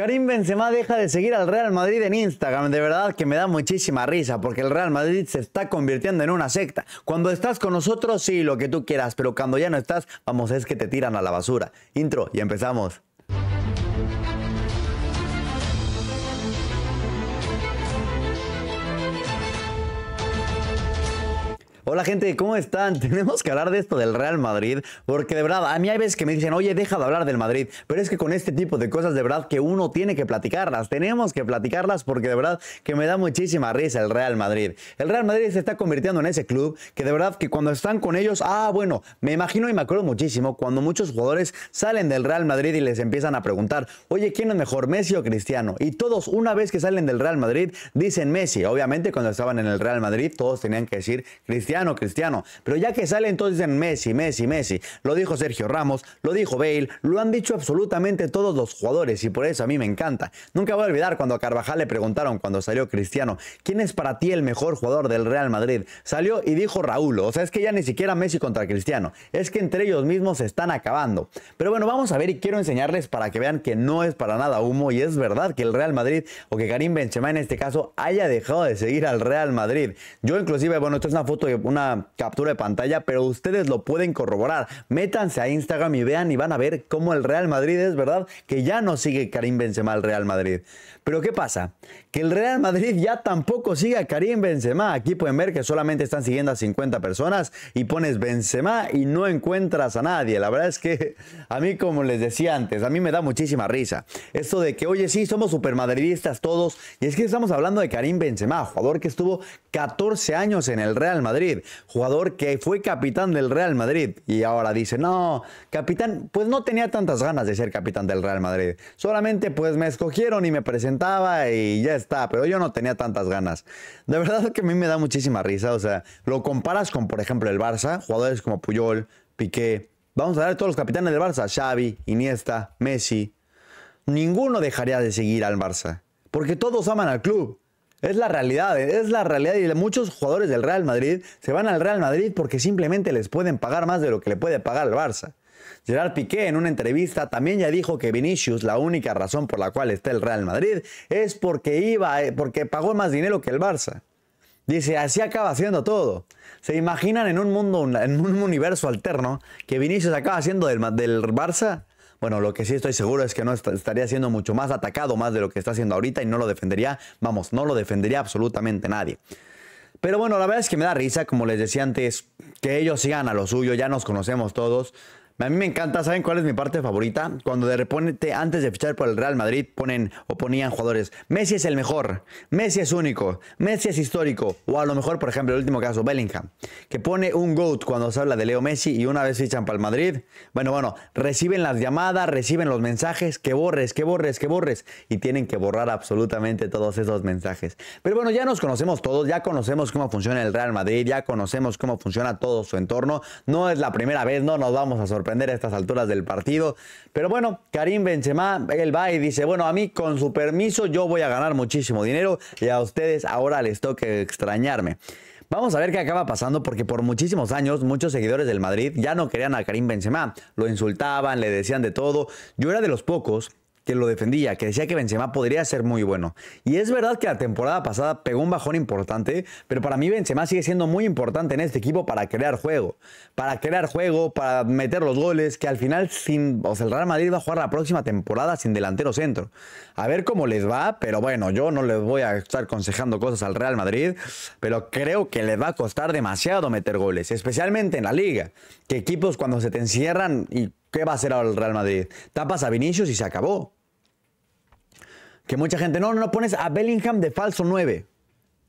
Karim Benzema deja de seguir al Real Madrid en Instagram. De verdad que me da muchísima risa porque el Real Madrid se está convirtiendo en una secta. Cuando estás con nosotros, sí, lo que tú quieras, pero cuando ya no estás, vamos, es que te tiran a la basura. Intro y empezamos. Hola gente, ¿cómo están? Tenemos que hablar de esto del Real Madrid, porque de verdad, a mí hay veces que me dicen, oye, deja de hablar del Madrid, pero es que con este tipo de cosas de verdad que uno tiene que platicarlas, tenemos que platicarlas porque de verdad que me da muchísima risa el Real Madrid. El Real Madrid se está convirtiendo en ese club que de verdad que cuando están con ellos, ah, bueno, me imagino y me acuerdo muchísimo cuando muchos jugadores salen del Real Madrid y les empiezan a preguntar, oye, ¿quién es mejor, Messi o Cristiano? Y todos, una vez que salen del Real Madrid, dicen Messi. Obviamente cuando estaban en el Real Madrid, todos tenían que decir Cristiano Cristiano, Pero ya que sale entonces en Messi, Messi, Messi. Lo dijo Sergio Ramos, lo dijo Bale, lo han dicho absolutamente todos los jugadores y por eso a mí me encanta. Nunca voy a olvidar cuando a Carvajal le preguntaron cuando salió Cristiano, ¿quién es para ti el mejor jugador del Real Madrid? Salió y dijo Raúl, o sea, es que ya ni siquiera Messi contra Cristiano, es que entre ellos mismos se están acabando. Pero bueno, vamos a ver y quiero enseñarles para que vean que no es para nada humo y es verdad que el Real Madrid o que Karim Benzema en este caso haya dejado de seguir al Real Madrid. Yo inclusive, bueno, esto es una foto, que una captura de pantalla, pero ustedes lo pueden corroborar. Métanse a Instagram y vean y van a ver cómo el Real Madrid es verdad que ya no sigue Karim Benzema al Real Madrid. Pero ¿qué pasa? Que el Real Madrid ya tampoco sigue a Karim Benzema. Aquí pueden ver que solamente están siguiendo a 50 personas y pones Benzema y no encuentras a nadie. La verdad es que a mí, como les decía antes, a mí me da muchísima risa. Esto de que, oye, sí, somos supermadridistas todos. Y es que estamos hablando de Karim Benzema, jugador que estuvo 14 años en el Real Madrid jugador que fue capitán del Real Madrid y ahora dice, no, capitán, pues no tenía tantas ganas de ser capitán del Real Madrid, solamente pues me escogieron y me presentaba y ya está, pero yo no tenía tantas ganas. De verdad que a mí me da muchísima risa, o sea, lo comparas con, por ejemplo, el Barça, jugadores como Puyol, Piqué, vamos a ver todos los capitanes del Barça, Xavi, Iniesta, Messi, ninguno dejaría de seguir al Barça, porque todos aman al club. Es la realidad, es la realidad. Y muchos jugadores del Real Madrid se van al Real Madrid porque simplemente les pueden pagar más de lo que le puede pagar el Barça. Gerard Piqué en una entrevista también ya dijo que Vinicius la única razón por la cual está el Real Madrid es porque iba eh, porque pagó más dinero que el Barça. Dice, así acaba siendo todo. ¿Se imaginan en un mundo en un universo alterno que Vinicius acaba haciendo del Barça? Bueno, lo que sí estoy seguro es que no estaría siendo mucho más atacado más de lo que está haciendo ahorita y no lo defendería, vamos, no lo defendería absolutamente nadie. Pero bueno, la verdad es que me da risa, como les decía antes, que ellos sigan a lo suyo, ya nos conocemos todos. A mí me encanta, ¿saben cuál es mi parte favorita? Cuando de repente, antes de fichar por el Real Madrid, ponen o ponían jugadores, Messi es el mejor, Messi es único, Messi es histórico, o a lo mejor, por ejemplo, el último caso, Bellingham, que pone un GOAT cuando se habla de Leo Messi y una vez fichan para el Madrid, bueno, bueno, reciben las llamadas, reciben los mensajes, que borres, que borres, que borres, y tienen que borrar absolutamente todos esos mensajes. Pero bueno, ya nos conocemos todos, ya conocemos cómo funciona el Real Madrid, ya conocemos cómo funciona todo su entorno, no es la primera vez, no nos vamos a sorprender a estas alturas del partido. Pero bueno, Karim Benzema, él va y dice, bueno, a mí con su permiso yo voy a ganar muchísimo dinero y a ustedes ahora les toque extrañarme. Vamos a ver qué acaba pasando porque por muchísimos años muchos seguidores del Madrid ya no querían a Karim Benzema, lo insultaban, le decían de todo. Yo era de los pocos que lo defendía, que decía que Benzema podría ser muy bueno. Y es verdad que la temporada pasada pegó un bajón importante, pero para mí Benzema sigue siendo muy importante en este equipo para crear juego, para crear juego, para meter los goles, que al final sin, o sea, el Real Madrid va a jugar la próxima temporada sin delantero centro. A ver cómo les va, pero bueno, yo no les voy a estar aconsejando cosas al Real Madrid, pero creo que les va a costar demasiado meter goles, especialmente en la liga, que equipos cuando se te encierran y ¿Qué va a hacer ahora el Real Madrid? Tapas a Vinicius y se acabó. Que mucha gente, no, no pones a Bellingham de falso 9,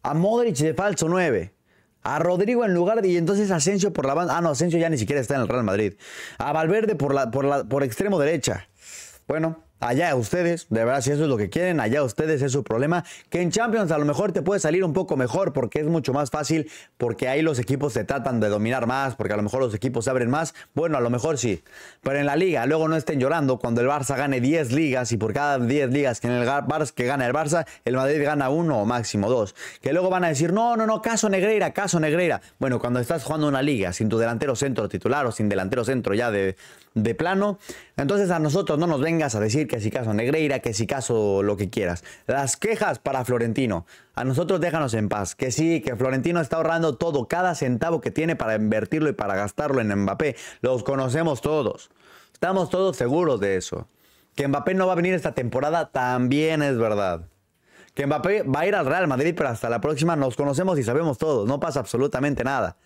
a Modric de falso 9, a Rodrigo en lugar de, y entonces Asensio por la banda. Ah, no, Asensio ya ni siquiera está en el Real Madrid. A Valverde por, la, la, por extremo derecha. Bueno, Allá ustedes, de verdad, si eso es lo que quieren, allá ustedes es su problema. Que en Champions a lo mejor te puede salir un poco mejor porque es mucho más fácil, porque ahí los equipos se tratan de dominar más, porque a lo mejor los equipos se abren más. Bueno, a lo mejor sí. Pero en la liga, luego no estén llorando cuando el Barça gane 10 ligas y por cada 10 ligas que, en el Barça, que gana el Barça, el Madrid gana uno o máximo dos. Que luego van a decir, no, no, no, caso Negreira, caso Negreira. Bueno, cuando estás jugando una liga sin tu delantero centro titular o sin delantero centro ya de, de plano, entonces a nosotros no nos vengas a decir que si caso Negreira, que si caso lo que quieras. Las quejas para Florentino. A nosotros déjanos en paz. Que sí, que Florentino está ahorrando todo, cada centavo que tiene para invertirlo y para gastarlo en Mbappé. Los conocemos todos. Estamos todos seguros de eso. Que Mbappé no va a venir esta temporada también es verdad. Que Mbappé va a ir al Real Madrid, pero hasta la próxima nos conocemos y sabemos todo No pasa absolutamente nada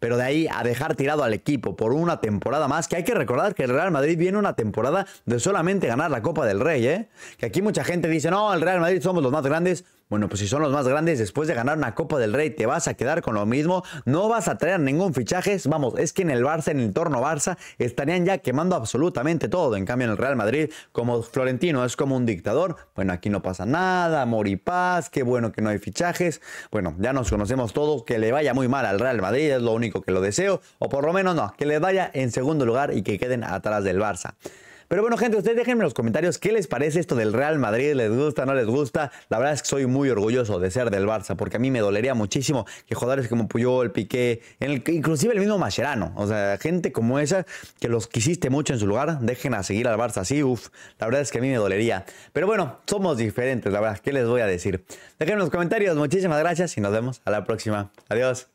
pero de ahí a dejar tirado al equipo por una temporada más, que hay que recordar que el Real Madrid viene una temporada de solamente ganar la Copa del Rey, ¿eh? que aquí mucha gente dice, no, el Real Madrid somos los más grandes, bueno, pues si son los más grandes, después de ganar una Copa del Rey, te vas a quedar con lo mismo, no vas a traer ningún fichaje. Vamos, es que en el Barça, en el torno Barça, estarían ya quemando absolutamente todo. En cambio, en el Real Madrid, como Florentino es como un dictador, bueno, aquí no pasa nada, amor y paz, qué bueno que no hay fichajes. Bueno, ya nos conocemos todos, que le vaya muy mal al Real Madrid, es lo único que lo deseo, o por lo menos no, que le vaya en segundo lugar y que queden atrás del Barça. Pero bueno, gente, ustedes déjenme en los comentarios qué les parece esto del Real Madrid, les gusta, no les gusta. La verdad es que soy muy orgulloso de ser del Barça, porque a mí me dolería muchísimo que jugadores como Puyol, Piqué, el, inclusive el mismo Mascherano, o sea, gente como esa que los quisiste mucho en su lugar, dejen a seguir al Barça así, uff, la verdad es que a mí me dolería. Pero bueno, somos diferentes, la verdad, ¿qué les voy a decir? Déjenme en los comentarios, muchísimas gracias y nos vemos a la próxima. Adiós.